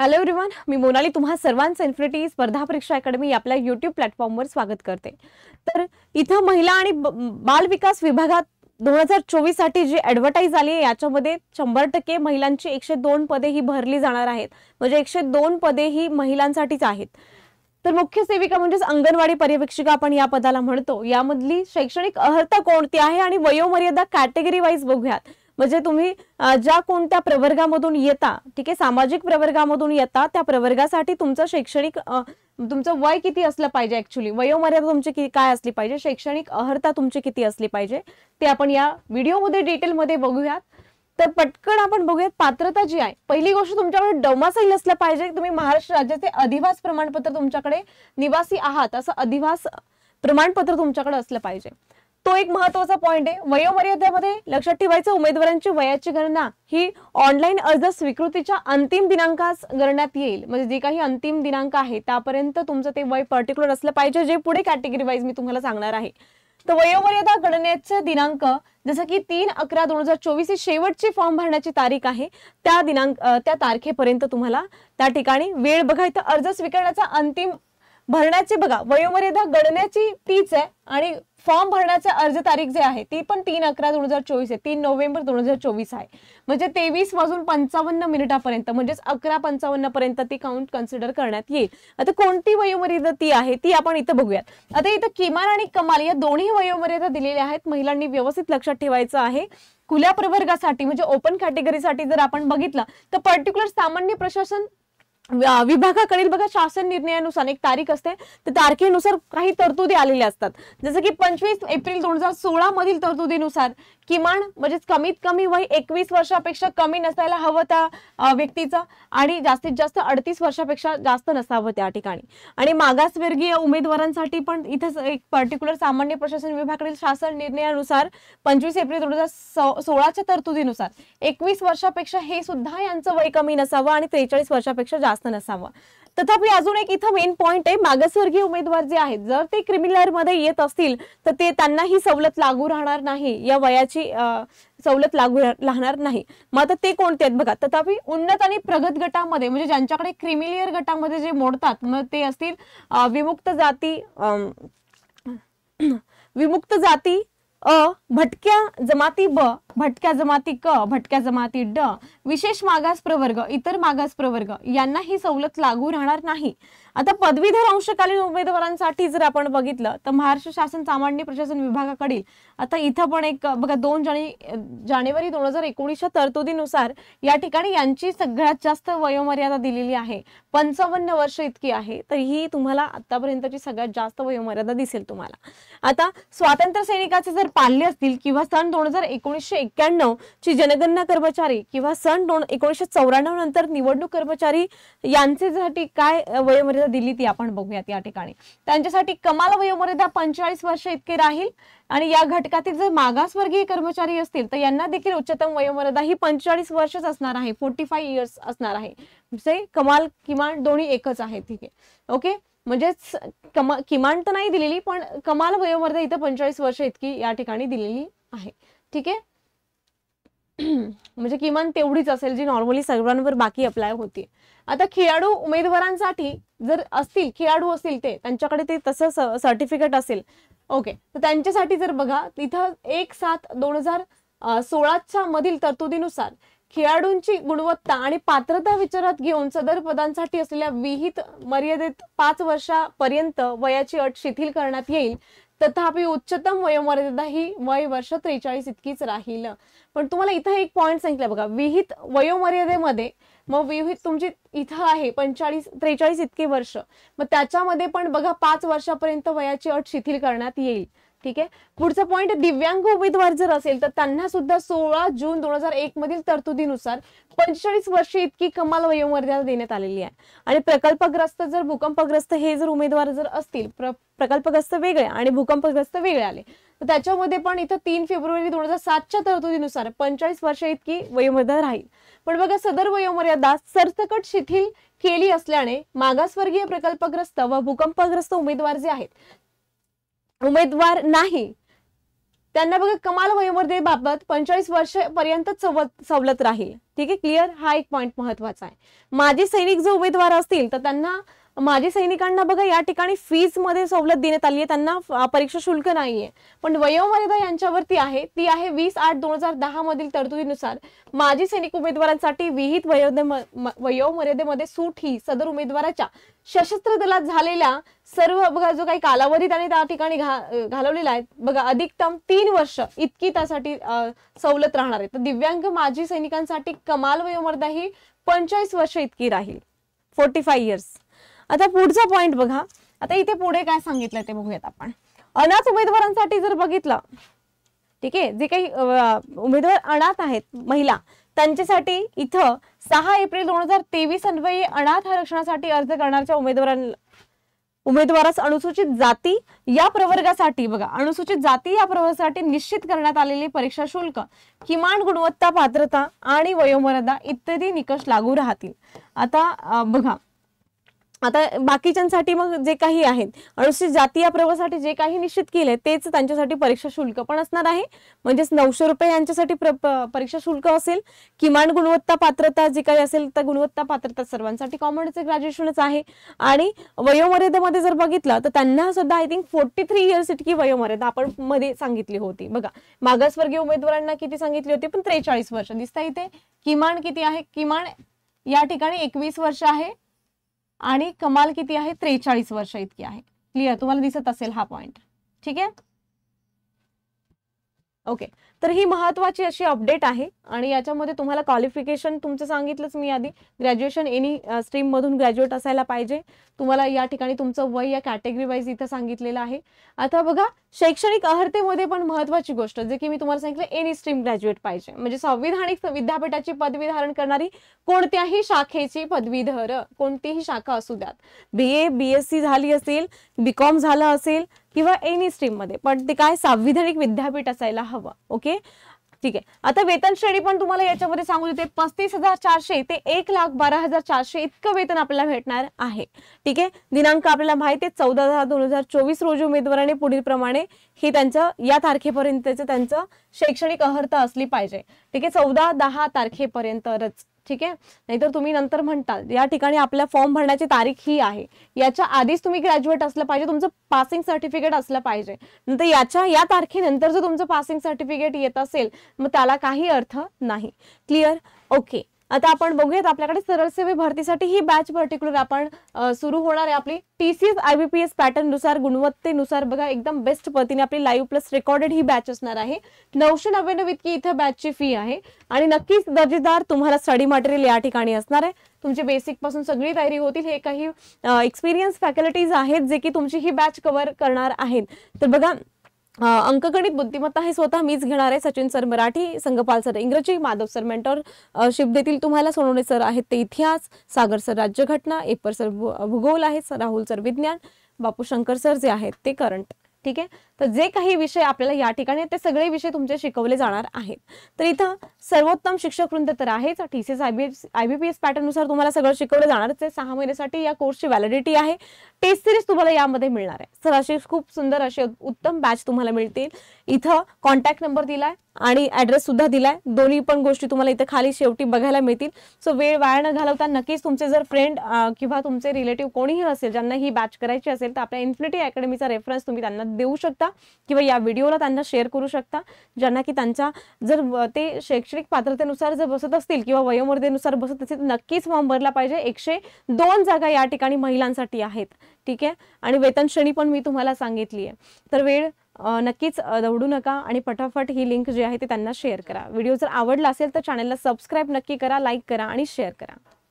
hello everyone मी मोनाली तुम्हा सर्वांचं infinity स्पर्धा परीक्षा अकॅडमी आपल्या युट्यूब प्लॅटफॉर्मवर स्वागत करते तर इथं महिला आणि बाल विकास विभागात दोन हजार चोवीस साठी जी ॲडव्हर्टाइज आली आहे याच्यामध्ये शंभर टक्के महिलांची एकशे दोन पदे ही भरली जाणार आहेत म्हणजे एकशे दोन पदे ही महिलांसाठीच आहेत तर मुख्य सेविका म्हणजेच अंगणवाडी पर्यवेक्षिका आपण या पदाला म्हणतो यामधली शैक्षणिक अर्हता कोणती आहे आणि वयोमर्यादा कॅटेगरी वाईज बघूयात म्हणजे तुम्ही ज्या कोणत्या प्रवर्गामधून येता ठीक आहे सामाजिक प्रवर्गामधून येता त्या प्रवर्गासाठी तुमचं शैक्षणिक तुमचं वय किती असलं पाहिजे ऍक्च्युली वयोमर्यादा तुमची काय असली पाहिजे शैक्षणिक अर्हता तुमची किती असली पाहिजे ते आपण या व्हिडिओमध्ये डिटेलमध्ये बघूयात तर पटकन आपण बघूयात पात्रता जी आहे पहिली गोष्ट तुमच्याकडे डोमासाईल असलं पाहिजे तुम्ही महाराष्ट्र राज्याचे अधिवास प्रमाणपत्र तुमच्याकडे निवासी आहात असं अधिवास प्रमाणपत्र तुमच्याकडे असलं पाहिजे तो एक महत्वाचा पॉईंट आहे वयोमर्यादेमध्ये लक्षात ठेवायचं उमेदवारांची वयाची गणना ही ऑनलाईन अर्ज स्वीकृतीच्या अंतिम दिनांकास गणण्यात येईल म्हणजे जे काही अंतिम दिनांक आहे त्यापर्यंत तुमचं ते वय पर्टिक्युलर असलं पाहिजे जे पुढे कॅटेगरी वाईज मी तुम्हाला सांगणार आहे तर वयोमर्यादा गणनेचे दिनांक जसं की तीन अकरा दोन हजार चोवीस ही शेवटची फॉर्म भरण्याची तारीख आहे त्या दिनांक त्या तारखेपर्यंत तुम्हाला त्या ठिकाणी वेळ बघायचं अर्ज स्वीकारण्याचा अंतिम भरण्याची बघा वयोमर्यादा गणण्याची तीच आहे आणि फॉर्म भरण्याचा अर्ज तारीख जे आहे ती पण तीन अकरा दोन हजार चोवीस आहे तीन नोव्हेंबर दोन हजार चोवीस आहे म्हणजे तेवीस वाजून पंचावन्न मिनिटापर्यंत म्हणजेच अकरा पंचावन्न पर्यंत ती काउंट कन्सिडर करण्यात येईल आता कोणती वयोमर्यादा ती आहे ती आपण इथं बघूयात आता इथं किमान आणि कमाल या दोन्ही वयोमर्यादा दिलेल्या आहेत महिलांनी व्यवस्थित लक्षात ठेवायचं आहे खुल्या प्रवर्गासाठी म्हणजे ओपन कॅटेगरीसाठी जर आपण बघितलं तर पर्टिक्युलर सामान्य प्रशासन विभागाकडील बघा शासन निर्णयानुसार एक तारीख असते तर तारखेनुसार काही तरतुदी आलेल्या असतात जसं की पंचवीस एप्रिल दोन हजार सोळा मधील तरतुदीनुसार किमान म्हणजे कमीत कमी वय एकवीस वर्षापेक्षा कमी नसायला हवं त्या व्यक्तीचं आणि जास्तीत जास्त अडतीस वर्षापेक्षा जास्त नसावं त्या ठिकाणी आणि मागासवर्गीय उमेदवारांसाठी पण इथे एक पर्टिक्युलर सामान्य प्रशासन विभागाकडील शासन निर्णयानुसार पंचवीस एप्रिल दोन हजार सोळाच्या तरतुदीनुसार एकवीस वर्षापेक्षा हे सुद्धा यांचं वय कमी नसावं आणि त्रेचाळीस वर्षापेक्षा जास्त जास्त नसावं तथापि अजून एक इथं मेन पॉइंट आहे मागासवर्गीय उमेदवार जे आहेत जर ते क्रिमिनल मध्ये येत असतील तर ते त्यांना ही सवलत लागू राहणार नाही या वयाची सवलत लागू राहणार नाही मग आता ते कोणते आहेत बघा तथापि उन्नत आणि प्रगत गटामध्ये म्हणजे ज्यांच्याकडे क्रिमिलियर गटामध्ये जे मोडतात मग ते असतील विमुक्त जाती विमुक्त जाती अ भटक्या जमाती ब भटक्या जमाती क भटक्या जमाती ड विशेष मागास प्रवर्ग इतर मागास प्रवर्ग यांना ही सवलत लागू राहणार नाही आता पदवीधर अंशकालीन उमेदवारांसाठी जर आपण बघितलं तर महाराष्ट्र शासन सामान्य प्रशासन विभागाकडील आता इथं पण एक बघा दोन जाने जानेवारी दोन हजार एकोणीसच्या तरतुदीनुसार या ठिकाणी यांची सगळ्यात जास्त वयोमर्यादा दिलेली आहे पंचावन्न वर्ष इतकी आहे तर ही तुम्हाला आतापर्यंतची सगळ्यात जास्त वयोमर्यादा दिसेल तुम्हाला आता स्वातंत्र्य सैनिकाचे जर पाल्य असतील किंवा सन दोन हजार एकोणीसशे एक्क्याण्णव ची जनगणना कर्मचारी किंवा सन दोन एकोणीसशे चौऱ्याण्णव नंतर निवडणूक कर्मचारी यांचे काय वयोमर्यादा वयोमर्यादा दिली ती आपण बघूयात या ठिकाणी त्यांच्यासाठी कमाल वयोमर्यादा पंचेचाळीस वर्ष इतके राहील आणि या घटकातील जे मागासवर्गीय कर्मचारी असतील तर यांना देखील उच्चतम वयोमर्यादा ही पंचेचाळीस वर्षच असणार आहे फोर्टी फाय इयर्स असणार आहे कमाल किमान दोन्ही एकच आहे ठीक आहे ओके म्हणजेच कमाल किमान तर नाही दिलेली पण कमाल वयोमर्यादा इथं पंचेचाळीस वर्ष इतकी या ठिकाणी दिलेली आहे ठीक आहे म्हणजे किमान तेवढीच असेल जी नॉर्मली सर्वांवर बाकी अप्लाय होती आता खेळाडू उमेदवारांसाठी जर असतील खेळाडू असतील ते त्यांच्याकडे ते तसं सर्टिफिकेट असेल ओके तर त्यांच्यासाठी जर बघा तिथं एक सात दोन हजार सोळाच्या मधील तरतुदीनुसार खेळाडूंची गुणवत्ता आणि पात्रता विचारात घेऊन सदर पदांसाठी असलेल्या विहित मर्यादेत पाच वर्षापर्यंत वयाची अट शिथिल करण्यात येईल तथापि उच्चतम वयोमर्यादा ही वय वर्ष त्रेचाळीस इतकीच राहील पण तुम्हाला इथं एक पॉईंट सांगितलं बघा विहित वयोमर्यादेमध्ये मग विहित तुमची इथं आहे पंचाळीस त्रेचाळीस इतके वर्ष मग त्याच्यामध्ये पण बघा पाच वर्षापर्यंत वयाची अट शिथिल करण्यात येईल ठीक आहे पुढचा पॉईंट दिव्यांग उमेदवार जर असेल तर त्यांना सुद्धा सोळा जून दोन हजार एक मधील तरतुदीनुसार पंचेचाळीस वर्षे इतकी कमाल वयोमर्यादा देण्यात आलेली आहे आणि प्रकल्पग्रस्त जर भूकंपग्रस्त हे जर उमेदवार जर असतील प्रकल्पग्रस्त वेगळे आणि भूकंपग्रस्त वेगळे आले तर त्याच्यामध्ये पण इथं तीन फेब्रुवारी दोन हजार सातच्या तरतुदीनुसार पंचेचाळीस वर्षे इतकी वयोमर्यादा राहील पण बघा सदर वयोमर्यादा सरसकट शिथिल केली असल्याने मागासवर्गीय प्रकल्पग्रस्त व भूकंपग्रस्त उमेदवार जे आहेत उमेदवार नाही त्यांना बघा कमाल वयोमध्ये बाबत पंचेचाळीस वर्ष पर्यंत सवलत राहील ठीक आहे क्लिअर हा एक पॉईंट महत्वाचा आहे माजी सैनिक जो उमेदवार असतील तर त्यांना माजी सैनिकांना बघा या ठिकाणी फीज मध्ये सवलत देण्यात आली आहे त्यांना परीक्षा शुल्क नाहीये पण वयोमर्यादा यांच्यावरती आहे ती आहे वीस आठ दोन हजार दहा मधील तरतुदीनुसार माजी सैनिक उमेदवारांसाठी विहित वयोमर्यादेमध्ये सूट ही सदर उमेदवाराच्या सशस्त्र दलात झालेल्या सर्व बघा जो काही कालावधी त्यांनी त्या ठिकाणी घालवलेला आहे बघा अधिकतम तीन वर्ष इतकी त्यासाठी सवलत राहणार आहे तर दिव्यांग माजी सैनिकांसाठी कमाल वयोमर्दा ही पंचेचाळीस वर्ष इतकी राहील फोर्टी फाईव्ह इयर्स आता पुढचा पॉइंट बघा आता इथे पुढे काय सांगितलं ते बघूयात आपण अनाथ उमेदवारांसाठी जर बघितलं ठीक आहे जे काही उमेदवार अनाथ आहेत महिला त्यांच्यासाठी इथं सहा एप्रिल दोन हजार तेवीस अन्वयी अनाथ आरक्षणासाठी अर्ज करणाऱ्या उमेदवारांना उमेदवारास अनुसूचित जाती या प्रवर्गासाठी बघा अनुसूचित जाती या प्रवर्गासाठी निश्चित करण्यात आलेले परीक्षा शुल्क किमान गुणवत्ता पात्रता आणि वयोमर्यादा इत्यादी निकष लागू राहतील आता बघा आता बाकीच्यांसाठी मग जे काही आहेत अनुसूचित जातीय या जे काही निश्चित केले तेच त्यांच्यासाठी परीक्षा शुल्क पण असणार आहे म्हणजेच नऊशे रुपये यांच्यासाठी परीक्षा शुल्क असेल किमान गुणवत्ता पात्रता जी काही असेल तर गुणवत्ता पात्रता सर्वांसाठी कॉमर्सचे ग्रॅज्युएशनच आहे आणि वयोमर्यादेमध्ये जर बघितलं तर त्यांना सुद्धा I think forty three years इतकी वयोमर्यादा आपण मध्ये सांगितली होती बघा मागासवर्गीय उमेदवारांना किती सांगितली होती पण त्रेचाळीस वर्ष दिसता इथे किमान किती आहे किमान या ठिकाणी एकवीस वर्ष आहे आणि कमाल किती आहे त्रेचाळीस वर्ष इतकी आहे क्लिअर तुम्हाला दिसत असेल हा पॉईंट ठीक आहे ओके तर ही महत्वाची अशी अपडेट आहे आणि याच्यामध्ये तुम्हाला क्वालिफिकेशन तुमचं सांगितलंच मी आधी ग्रॅज्युएशन एनी स्ट्रीममधून ग्रॅज्युएट असायला पाहिजे तुम्हाला या ठिकाणी तुमचं वय या कॅटेगरी वाईज इथं सांगितलेलं आहे आता बघा शैक्षणिक अर्हतेमध्ये पण महत्वाची गोष्ट जे की मी तुम्हाला सांगितलं एनी स्ट्रीम ग्रॅज्युएट पाहिजे म्हणजे संविधानिक विद्यापीठाची पदवी धारण करणारी कोणत्याही शाखेची पदवीधर कोणतीही शाखा असू द्यात बी ए झाली असेल बी कॉम झालं असेल किंवा एनी स्ट्रीममध्ये पण ते काय सांविधानिक विद्यापीठ असायला हवं ओके ठीक आहे आता वेतन श्रेणी पण तुम्हाला याच्यामध्ये सांगू देते पस्तीस हजार चारशे ते एक लाख बारा हजार चारशे इतकं वेतन आपल्याला भेटणार आहे ठीक आहे दिनांक आपल्याला माहिती आहे चौदा दहा दोन हजार चोवीस रोजी उमेदवाराने पुढील प्रमाणे हे त्यांचं या तारखेपर्यंतचं त्यांचं शैक्षणिक अहर्ता असली पाहिजे ठीक आहे चौदा दहा तारखेपर्यंतच ठीक आहे नाहीतर तुम्ही नंतर म्हणताल या ठिकाणी आपल्या फॉर्म भरण्याची तारीख ही आहे याच्या आधीच तुम्ही ग्रॅज्युएट असलं पाहिजे तुमचं पासिंग सर्टिफिकेट असलं पाहिजे नंतर याच्या या तारखेनंतर जर तुमचं पासिंग सर्टिफिकेट येत असेल मग त्याला काही अर्थ नाही क्लिअर ओके आता आपण बघूयात आपल्याकडे सरळ सेवे भरतीसाठी ही बॅच पर्टिक्युलर आपण सुरू होणार आहे आपली टी सी पॅटर्न नुसार बी गुणवत्तेनुसार बघा एकदम बेस्ट पद्धतीने आपली लाईव्ह प्लस रेकॉर्डेड ही बॅच असणार आहे नऊशे नव्याण्णव इतकी इथं बॅचची फी आहे आणि नक्कीच दर्जेदार तुम्हाला स्टडी मटेरियल या ठिकाणी असणार आहे तुमचे बेसिक पासून सगळी तयारी होतील हे काही एक्सपिरियन्स फॅकल्टीज आहेत जे की तुमची ही बॅच कव्हर करणार आहेत तर बघा अंकगणित बुद्धिमत्ता हे स्वतः मीच घेणार आहे सचिन सर मराठी संगपाल सर इंग्रजी माधव सर मेंटॉर शिप देतील तुम्हाला सोनवणे सर आहेत ते इतिहास सागर सर राज्यघटना एपर सर भूगोल आहेत राहुल सर विज्ञान बापू शंकर सर जे आहेत ते करंट ठीक आहे तर जे काही विषय आपल्याला या ठिकाणी ते सगळे विषय तुमचे शिकवले जाणार आहेत तर इथं सर्वोत्तम शिक्षक वृंद तर आहेच T C S I B P S पॅटर्ननुसार तुम्हाला सगळं शिकवलं जाणार आहे सहा महिन्यासाठी या कोर्सची व्हॅलिडिटी आहे टेस्ट सिरीज तुम्हाला यामध्ये मिळणार आहे सर असे खूप सुंदर असे उत्तम बॅच तुम्हाला मिळतील इथं कॉन्टॅक्ट नंबर दिलाय आणि ॲड्रेस सुद्धा दिलाय दोन्ही पण गोष्टी तुम्हाला इथं खाली शेवटी बघायला मिळतील सो वेळ वाया न घालवता नक्कीच तुमचे जर फ्रेंड किंवा तुमचे रिलेटिव्ह कोणीही असेल ज्यांना ही बॅच करायची असेल तर आपल्या इन्फिनिटी अकॅडमीचा रेफरन्स तुम्ही त्यांना देऊ शकता किंवा या व्हिडिओला त्यांना शेअर करू शकता ज्यांना की त्यांचा जर ते शैक्षणिक पात्रतेनुसार जर बसत असतील किंवा वयोमर्देनुसार बसत असेल नक्कीच फॉर्म भरला पाहिजे एकशे दोन जागा या ठिकाणी महिलांसाठी आहेत ठीक आहे आणि वेतन श्रेणी पण मी तुम्हाला सांगितली आहे तर वेळ नक्कीच दौडू नका आणि फटाफट ही लिंक जी आहे ती त्यांना शेअर करा व्हिडिओ जर आवडला असेल तर चॅनलला सबस्क्राईब नक्की करा लाईक करा आणि शेअर करा